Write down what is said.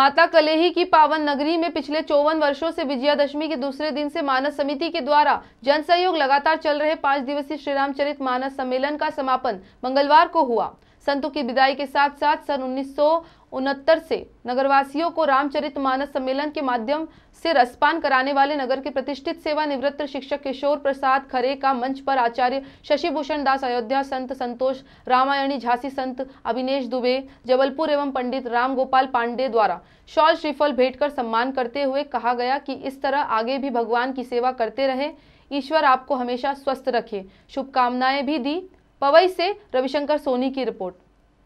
माता कलेही की पावन नगरी में पिछले चौवन वर्षों से विजयादशमी के दूसरे दिन से मानस समिति के द्वारा जन सहयोग लगातार चल रहे पांच दिवसीय श्री रामचरित मानस सम्मेलन का समापन मंगलवार को हुआ संतों की विदाई के साथ साथ सन उन्नीस उनहत्तर से नगरवासियों को रामचरित मानस सम्मेलन के माध्यम से रसपान कराने वाले नगर के प्रतिष्ठित सेवानिवृत्त शिक्षक किशोर प्रसाद खरे का मंच पर आचार्य शशिभूषण दास अयोध्या संत संतोष रामायणी झांसी संत अभिनेश दुबे जबलपुर एवं पंडित राम गोपाल पांडे द्वारा शॉल श्रीफल भेंट कर सम्मान करते हुए कहा गया कि इस तरह आगे भी भगवान की सेवा करते रहे ईश्वर आपको हमेशा स्वस्थ रखे शुभकामनाएं भी दी पवई से रविशंकर सोनी की रिपोर्ट